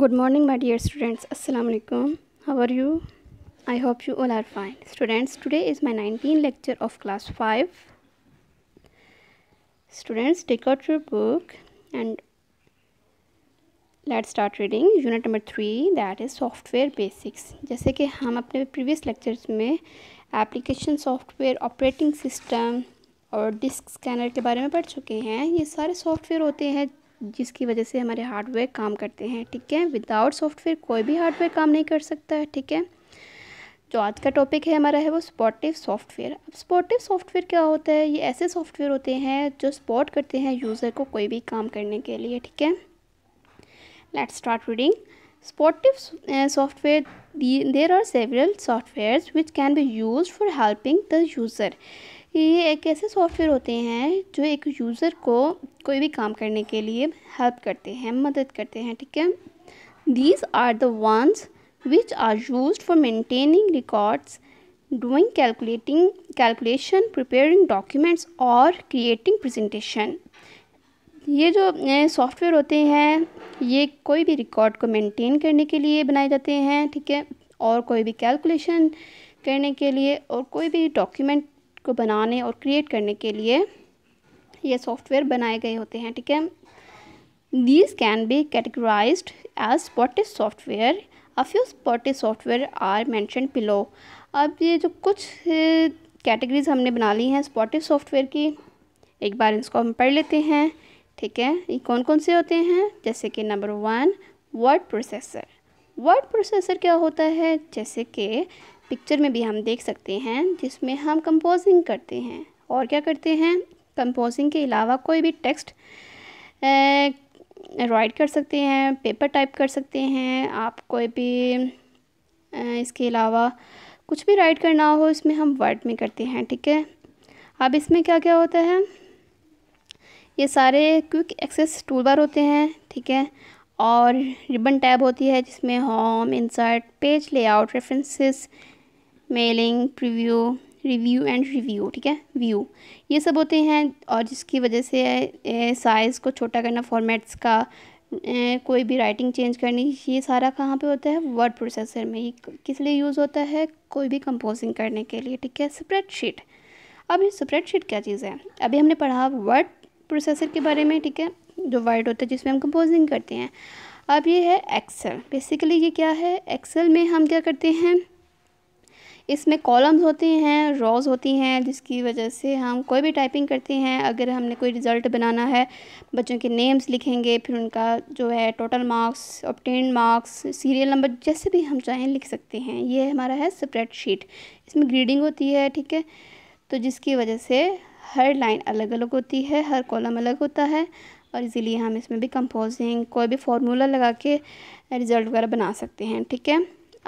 good morning my dear students असलम how are you I hope you all are fine students today is my nineteen lecture of class five students take out your book and let start reading unit number three that is software basics जैसे कि हम अपने previous lectures में application software operating system और disk scanner के बारे में पढ़ चुके हैं ये सारे सॉफ्टवेयर होते हैं जिसकी वजह से हमारे हार्डवेयर काम करते हैं ठीक है विदाउट सॉफ्टवेयर कोई भी हार्डवेयर काम नहीं कर सकता है ठीक है जो आज का टॉपिक है हमारा है वो स्पोर्टिव सॉफ्टवेयर अब स्पोर्टिव सॉफ्टवेयर क्या होता है ये ऐसे सॉफ्टवेयर होते हैं जो सपोर्ट करते हैं यूज़र को कोई भी काम करने के लिए ठीक है let's start reading supportive software there are several software which can be use for helping the user ये एक ऐसे सॉफ्टवेयर होते हैं जो एक यूज़र को कोई भी काम करने के लिए हेल्प करते हैं मदद करते हैं ठीक है these are the ones which are use for maintaining records doing calculating calculation preparing documents और क्रिएटिंग प्रजेंटेशन ये जो सॉफ्टवेयर होते हैं ये कोई भी रिकॉर्ड को मेंटेन करने के लिए बनाए जाते हैं ठीक है और कोई भी कैलकुलेशन करने के लिए और कोई भी डॉक्यूमेंट को बनाने और क्रिएट करने के लिए ये सॉफ्टवेयर बनाए गए होते हैं ठीक है these can be categorise as supportive software of you supportive software are mention below अब ये जो कुछ कैटेगरीज हमने बना ली हैं स्पॉटिस सॉफ्टवेयर की एक बार इसको हम पढ़ लेते हैं ठीक है ये कौन कौन से होते हैं जैसे कि number one word processor word processor क्या होता है जैसे कि पिक्चर में भी हम देख सकते हैं जिसमें हम कंपोजिंग करते हैं और क्या करते हैं कंपोजिंग के अलावा कोई भी टेक्स्ट राइट कर सकते हैं पेपर टाइप कर सकते हैं आप कोई भी आ, इसके अलावा कुछ भी राइट करना हो इसमें हम वर्ड में करते हैं ठीक है अब इसमें क्या क्या होता है ये सारे क्विक एक्सेस टूल बार होते हैं ठीक है और रिबन टैब होती है जिसमें home insert page layout references mailing preview review and review ठीक है व्यू ये सब होते हैं और जिसकी वजह से साइज़ को छोटा करना फॉर्मेट्स का कोई भी राइटिंग चेंज करनी ये सारा कहाँ पे होता है वर्ड प्रोसेसर में ये किस लिए यूज़ होता है कोई भी कंपोजिंग करने के लिए ठीक है स्प्रेडशीट अब ये स्प्रेडशीट क्या चीज़ है अभी हमने पढ़ा वर्ड प्रोसेसर के बारे में ठीक है जो वर्ड होता है जिसमें हम कंपोजिंग करते हैं अब ये है एक्सेल बेसिकली ये क्या है एक्सेल में हम क्या करते हैं इसमें कॉलम्स होते हैं रॉज होती हैं जिसकी वजह से हम कोई भी टाइपिंग करते हैं अगर हमने कोई रिज़ल्ट बनाना है बच्चों के नेम्स लिखेंगे फिर उनका जो है total marks obtain marks serial number जैसे भी हम चाहें लिख सकते हैं ये हमारा है स्प्रेड शीट इसमें ग्रीडिंग होती है ठीक है तो जिसकी वजह से हर लाइन अलग अलग होती है हर कॉलम अलग होता है और इसीलिए हम इसमें भी कंपोजिंग कोई भी फार्मूला लगा के रिज़ल्ट वगैरह बना सकते हैं ठीक है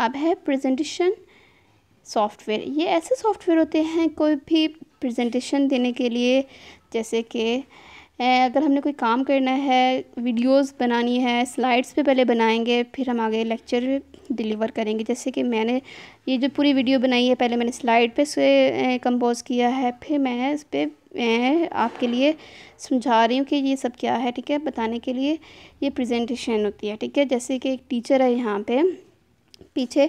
अब है प्रेजेंटेशन सॉफ्टवेयर ये ऐसे सॉफ्टवेयर होते हैं कोई भी प्रेजेंटेशन देने के लिए जैसे कि अगर हमने कोई काम करना है वीडियोस बनानी है स्लाइड्स पे पहले बनाएंगे फिर हम आगे लेक्चर डिलीवर करेंगे जैसे कि मैंने ये जो पूरी वीडियो बनाई है पहले मैंने स्लाइड पे से कंपोज किया है फिर मैं इस पर मैं आपके लिए समझा रही हूँ कि ये सब क्या है ठीक है बताने के लिए ये प्रेजेंटेशन होती है ठीक है जैसे कि एक टीचर है यहाँ पे पीछे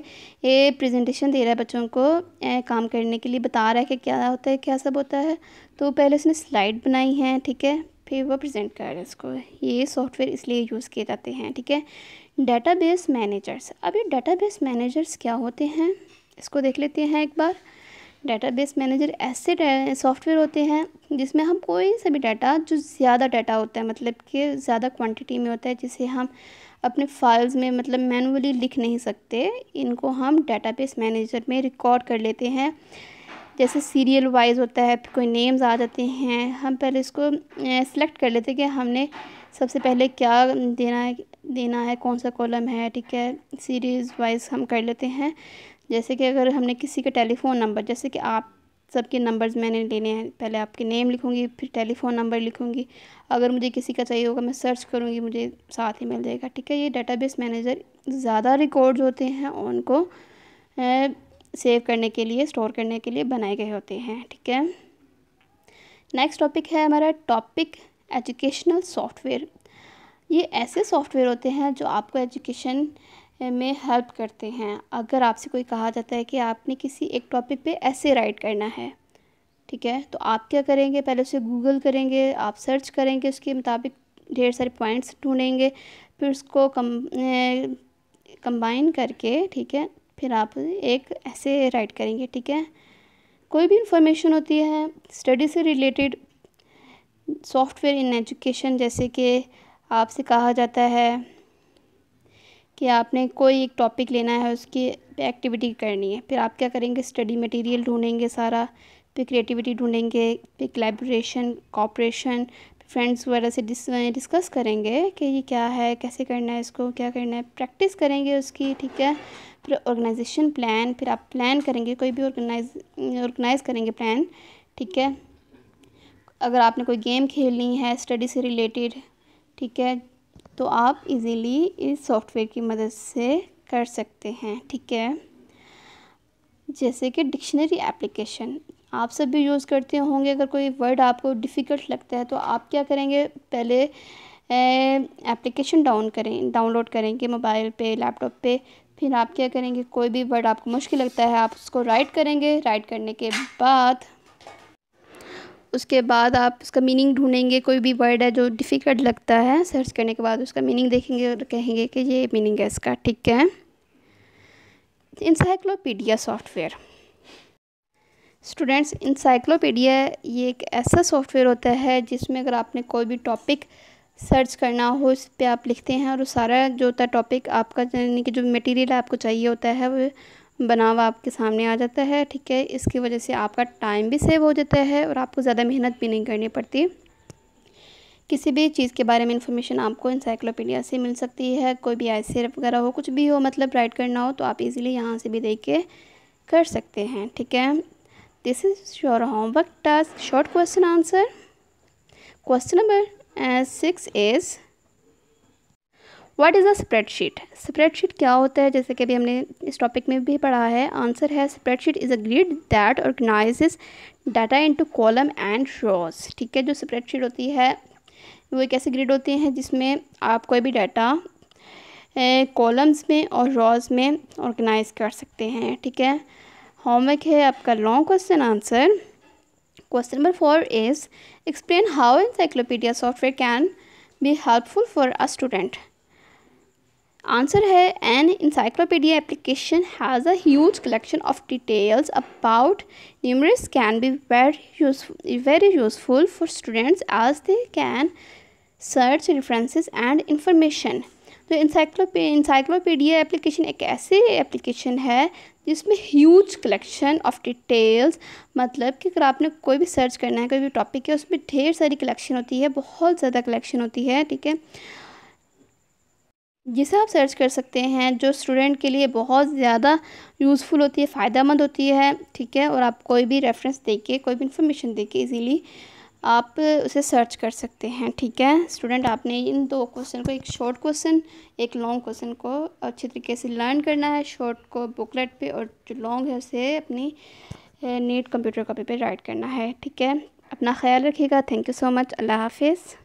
ये प्रेजेंटेशन दे रहा है बच्चों को ए, काम करने के लिए बता रहा है कि क्या होता है क्या सब होता है तो पहले उसने स्लाइड बनाई हैं ठीक है फिर वो प्रेजेंट कर रहा है इसको ये सॉफ्टवेयर इसलिए यूज़ किए जाते हैं ठीक है बेस मैनेजर्स अब ये बेस मैनेजर्स क्या होते हैं इसको देख लेते हैं एक बार बेस मैनेजर ऐसे सॉफ्टवेयर होते हैं जिसमें हम कोई सा भी डाटा जो ज़्यादा डाटा होता है मतलब कि ज़्यादा क्वांटिटी में होता है जिसे हम अपने फाइल्स में मतलब मैनुअली लिख नहीं सकते इनको हम बेस मैनेजर में रिकॉर्ड कर लेते हैं जैसे सीरियल वाइज होता है कोई नेम्स आ जाते हैं हम पहले इसको सिलेक्ट कर लेते हैं कि हमने सबसे पहले क्या देना है देना है कौन सा कॉलम है ठीक है सीरीज़ वाइज हम कर लेते हैं जैसे कि अगर हमने किसी का टेलीफ़ोन नंबर जैसे कि आप सबके नंबर्स मैंने लेने हैं पहले आपके नेम लिखूँगी फिर टेलीफ़ोन नंबर लिखूँगी अगर मुझे किसी का चाहिए होगा मैं सर्च करूँगी मुझे साथ ही मिल जाएगा ठीक है ये डेटाबेस मैनेजर ज़्यादा रिकॉर्ड्स होते हैं उनको सेव करने के लिए स्टोर करने के लिए बनाए गए होते हैं ठीक है नेक्स्ट टॉपिक है हमारा टॉपिक एजुकेशनल सॉफ्टवेयर ये ऐसे सॉफ्टवेयर होते हैं जो आपको एजुकेशन में हेल्प करते हैं अगर आपसे कोई कहा जाता है कि आपने किसी एक टॉपिक पे ऐसे राइट करना है ठीक है तो आप क्या करेंगे पहले उसे गूगल करेंगे आप सर्च करेंगे उसके मुताबिक ढेर सारे पॉइंट्स ढूंढेंगे फिर उसको कम कंबाइन करके ठीक है फिर आप एक ऐसे राइट करेंगे ठीक है कोई भी इंफॉर्मेशन होती है स्टडी से रिलेटेड सॉफ्टवेयर इन एजुकेशन जैसे कि आपसे कहा जाता है कि आपने कोई एक टॉपिक लेना है उसकी एक्टिविटी करनी है फिर आप क्या करेंगे स्टडी मटेरियल ढूंढेंगे सारा फिर क्रिएटिविटी ढूंढेंगे फिर कलेब्रेशन कॉपरेशन फ्रेंड्स वगैरह से डिस डिस्कस करेंगे कि ये क्या है कैसे करना है इसको क्या करना है प्रैक्टिस करेंगे उसकी ठीक है फिर ऑर्गेनाइजेशन प्लान फिर आप प्लान करेंगे कोई भी ऑर्गेनाइज ऑर्गेनाइज़ करेंगे प्लान ठीक है अगर आपने कोई गेम खेलनी है स्टडी से रिलेटेड ठीक है तो आप इजीली इस सॉफ्टवेयर की मदद से कर सकते हैं ठीक है जैसे कि डिक्शनरी एप्लीकेशन आप सब भी यूज़ करते होंगे अगर कोई वर्ड आपको डिफ़िकल्ट लगता है तो आप क्या करेंगे पहले एप्लीकेशन डाउन करें डाउनलोड करेंगे मोबाइल पे लैपटॉप पे फिर आप क्या करेंगे कोई भी वर्ड आपको मुश्किल लगता है आप उसको राइट करेंगे राइट करने के बाद उसके बाद आप उसका मीनिंग ढूंढेंगे कोई भी वर्ड है जो डिफ़िकल्ट लगता है सर्च करने के बाद उसका मीनिंग देखेंगे और कहेंगे कि ये मीनिंग है इसका ठीक है इंसाइक्लोपीडिया सॉफ्टवेयर स्टूडेंट्स इंसाइक्लोपीडिया ये एक ऐसा सॉफ्टवेयर होता है जिसमें अगर आपने कोई भी टॉपिक सर्च करना हो इस पर आप लिखते हैं और सारा जो होता है टॉपिक आपका यानी कि जो मटेरियल आपको चाहिए होता है वो बना हुआ आपके सामने आ जाता है ठीक है इसकी वजह से आपका टाइम भी सेव हो जाता है और आपको ज़्यादा मेहनत भी नहीं करनी पड़ती किसी भी चीज़ के बारे में इन्फॉर्मेशन आपको इंसाइक्लोपीडिया से मिल सकती है कोई भी आई वगैरह हो कुछ भी हो मतलब राइट करना हो तो आप इजीली यहाँ से भी देख के कर सकते हैं ठीक है this is your homework task short question answer question number six is what is a spreadsheet spreadsheet क्या होता है जैसे कि अभी हमने इस टॉपिक में भी पढ़ा है आंसर है spreadsheet is a grid that organize data into column and shows ठीक है जो स्प्रेडशीट होती है वो एक ऐसी ग्रिड होती हैं जिसमें आप कोई भी डाटा कॉलम्स में और रॉज में ऑर्गेनाइज कर सकते हैं ठीक है होमवर्क है आपका long question answer question number four is explain how encyclopedia software can be helpful for a student answer है an encyclopedia application has a huge collection of details about numerous can be very very useful for students students they can search references and information तो encyclopedia encyclopedia application एक ऐसी application है जिसमें huge collection of details मतलब कि अगर आपने कोई भी सर्च करना है कोई भी टॉपिक है उसमें ढेर सारी कलेक्शन होती है बहुत ज़्यादा कलेक्शन होती है ठीक है जिसे आप सर्च कर सकते हैं जो स्टूडेंट के लिए बहुत ज़्यादा यूज़फुल होती है फ़ायदेमंद होती है ठीक है और आप कोई भी रेफरेंस दे के कोई भी इंफॉर्मेशन दे के आप उसे सर्च कर सकते हैं ठीक है स्टूडेंट आपने इन दो क्वेश्चन को एक शॉर्ट क्वेश्चन एक लॉन्ग क्वेश्चन को अच्छे तरीके से लर्न करना है शॉर्ट को बुकलेट पर और जो लॉन्ग है उसे अपनी नीट कंप्यूटर कॉपी पर राइट करना है ठीक है अपना ख्याल रखिएगा थैंक यू सो मच अल्लाह हाफिज़